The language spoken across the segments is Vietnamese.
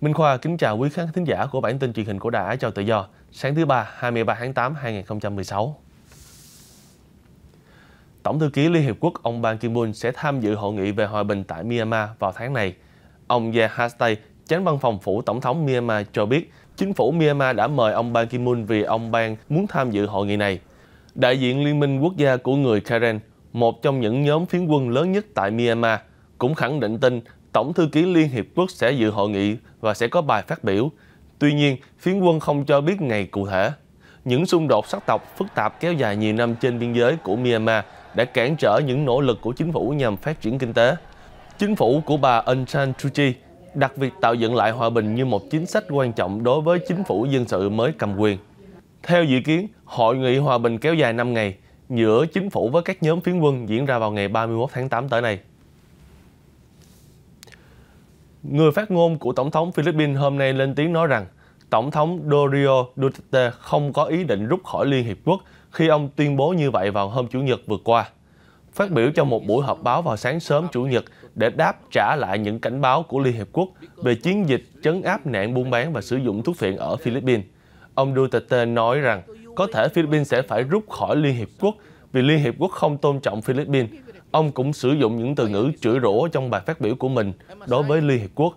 Minh Khoa kính chào quý khán thính giả của bản tin truyền hình của Đài Á Châu Tự Do sáng thứ Ba 23 tháng 8 2016. Tổng thư ký Liên Hiệp Quốc ông Ban Ki-moon sẽ tham dự hội nghị về hòa bình tại Myanmar vào tháng này. Ông Ye Hastay, tránh văn phòng phủ tổng thống Myanmar cho biết chính phủ Myanmar đã mời ông Ban Ki-moon vì ông Ban muốn tham dự hội nghị này. Đại diện Liên minh quốc gia của người Karen, một trong những nhóm phiến quân lớn nhất tại Myanmar, cũng khẳng định tin Tổng thư ký Liên Hiệp Quốc sẽ dự hội nghị và sẽ có bài phát biểu. Tuy nhiên, phiến quân không cho biết ngày cụ thể. Những xung đột sắc tộc phức tạp kéo dài nhiều năm trên biên giới của Myanmar đã cản trở những nỗ lực của chính phủ nhằm phát triển kinh tế. Chính phủ của bà Aung San Suu Kyi đặt việc tạo dựng lại hòa bình như một chính sách quan trọng đối với chính phủ dân sự mới cầm quyền. Theo dự kiến, hội nghị hòa bình kéo dài 5 ngày giữa chính phủ với các nhóm phiến quân diễn ra vào ngày 31 tháng 8 tới này. Người phát ngôn của Tổng thống Philippines hôm nay lên tiếng nói rằng Tổng thống Dorio Duterte không có ý định rút khỏi Liên Hiệp Quốc khi ông tuyên bố như vậy vào hôm Chủ nhật vừa qua. Phát biểu trong một buổi họp báo vào sáng sớm Chủ nhật để đáp trả lại những cảnh báo của Liên Hiệp Quốc về chiến dịch chấn áp nạn buôn bán và sử dụng thuốc phiện ở Philippines, ông Duterte nói rằng có thể Philippines sẽ phải rút khỏi Liên Hiệp Quốc vì Liên Hiệp Quốc không tôn trọng Philippines Ông cũng sử dụng những từ ngữ chửi rủa trong bài phát biểu của mình đối với Liên Hiệp Quốc.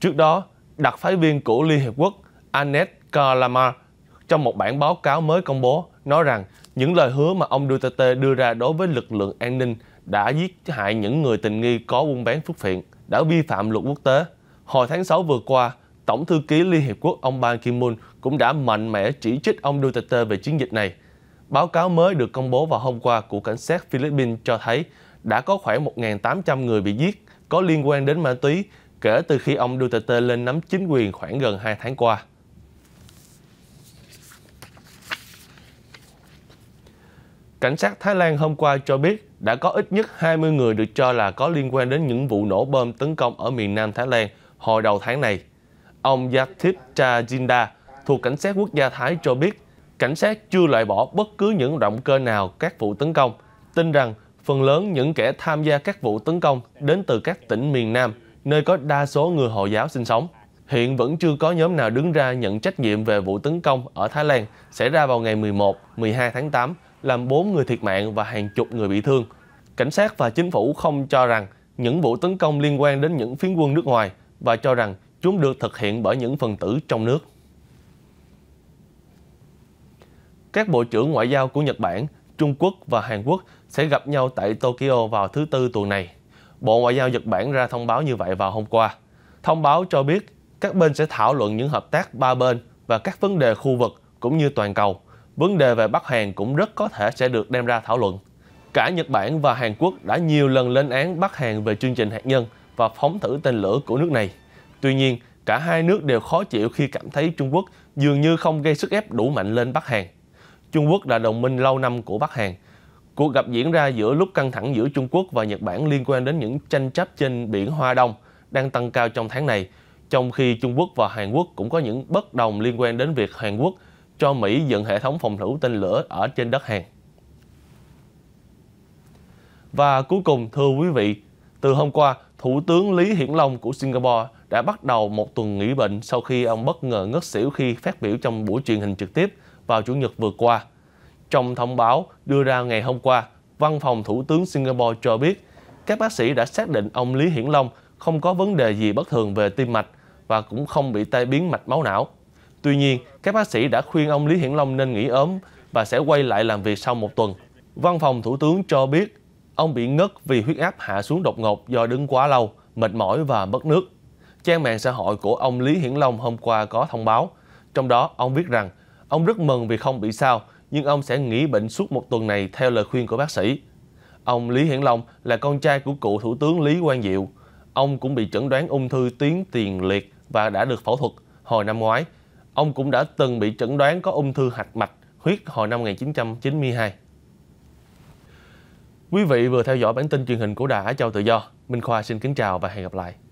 Trước đó, đặc phái viên của Liên Hiệp Quốc Annette Kalamar trong một bản báo cáo mới công bố nói rằng những lời hứa mà ông Duterte đưa ra đối với lực lượng an ninh đã giết hại những người tình nghi có buôn bán phước phiện, đã vi phạm luật quốc tế. Hồi tháng 6 vừa qua, Tổng thư ký Liên Hiệp Quốc ông Ban Ki-moon cũng đã mạnh mẽ chỉ trích ông Duterte về chiến dịch này. Báo cáo mới được công bố vào hôm qua của cảnh sát Philippines cho thấy đã có khoảng 1.800 người bị giết có liên quan đến ma túy kể từ khi ông Duterte lên nắm chính quyền khoảng gần 2 tháng qua. Cảnh sát Thái Lan hôm qua cho biết đã có ít nhất 20 người được cho là có liên quan đến những vụ nổ bom tấn công ở miền Nam Thái Lan hồi đầu tháng này. Ông Yathip Chajinda thuộc Cảnh sát Quốc gia Thái cho biết cảnh sát chưa loại bỏ bất cứ những động cơ nào các vụ tấn công, tin rằng Phần lớn những kẻ tham gia các vụ tấn công đến từ các tỉnh miền Nam, nơi có đa số người Hồi giáo sinh sống. Hiện vẫn chưa có nhóm nào đứng ra nhận trách nhiệm về vụ tấn công ở Thái Lan xảy ra vào ngày 11, 12 tháng 8, làm 4 người thiệt mạng và hàng chục người bị thương. Cảnh sát và chính phủ không cho rằng những vụ tấn công liên quan đến những phiến quân nước ngoài và cho rằng chúng được thực hiện bởi những phần tử trong nước. Các bộ trưởng ngoại giao của Nhật Bản Trung Quốc và Hàn Quốc sẽ gặp nhau tại Tokyo vào thứ Tư tuần này. Bộ Ngoại giao Nhật Bản ra thông báo như vậy vào hôm qua. Thông báo cho biết các bên sẽ thảo luận những hợp tác ba bên và các vấn đề khu vực cũng như toàn cầu. Vấn đề về Bắc Hàn cũng rất có thể sẽ được đem ra thảo luận. Cả Nhật Bản và Hàn Quốc đã nhiều lần lên án Bắc Hàn về chương trình hạt nhân và phóng thử tên lửa của nước này. Tuy nhiên, cả hai nước đều khó chịu khi cảm thấy Trung Quốc dường như không gây sức ép đủ mạnh lên Bắc Hàn. Trung Quốc là đồng minh lâu năm của Bắc Hàn. Cuộc gặp diễn ra giữa lúc căng thẳng giữa Trung Quốc và Nhật Bản liên quan đến những tranh chấp trên biển Hoa Đông đang tăng cao trong tháng này, trong khi Trung Quốc và Hàn Quốc cũng có những bất đồng liên quan đến việc Hàn Quốc cho Mỹ dựng hệ thống phòng thủ tên lửa ở trên đất Hàn. Và cuối cùng, thưa quý vị, từ hôm qua, Thủ tướng Lý Hiển Long của Singapore đã bắt đầu một tuần nghỉ bệnh sau khi ông bất ngờ ngất xỉu khi phát biểu trong buổi truyền hình trực tiếp vào Chủ nhật vừa qua. Trong thông báo đưa ra ngày hôm qua, Văn phòng Thủ tướng Singapore cho biết các bác sĩ đã xác định ông Lý Hiển Long không có vấn đề gì bất thường về tim mạch và cũng không bị tai biến mạch máu não. Tuy nhiên, các bác sĩ đã khuyên ông Lý Hiển Long nên nghỉ ốm và sẽ quay lại làm việc sau một tuần. Văn phòng Thủ tướng cho biết ông bị ngất vì huyết áp hạ xuống đột ngột do đứng quá lâu, mệt mỏi và mất nước. Trang mạng xã hội của ông Lý Hiển Long hôm qua có thông báo, trong đó ông viết rằng Ông rất mừng vì không bị sao, nhưng ông sẽ nghỉ bệnh suốt một tuần này theo lời khuyên của bác sĩ. Ông Lý Hiển Long là con trai của cựu Thủ tướng Lý Quang Diệu. Ông cũng bị chẩn đoán ung thư tuyến tiền liệt và đã được phẫu thuật hồi năm ngoái. Ông cũng đã từng bị chẩn đoán có ung thư hạch mạch huyết hồi năm 1992. Quý vị vừa theo dõi bản tin truyền hình của Đài Á Châu Tự Do. Minh Khoa xin kính chào và hẹn gặp lại.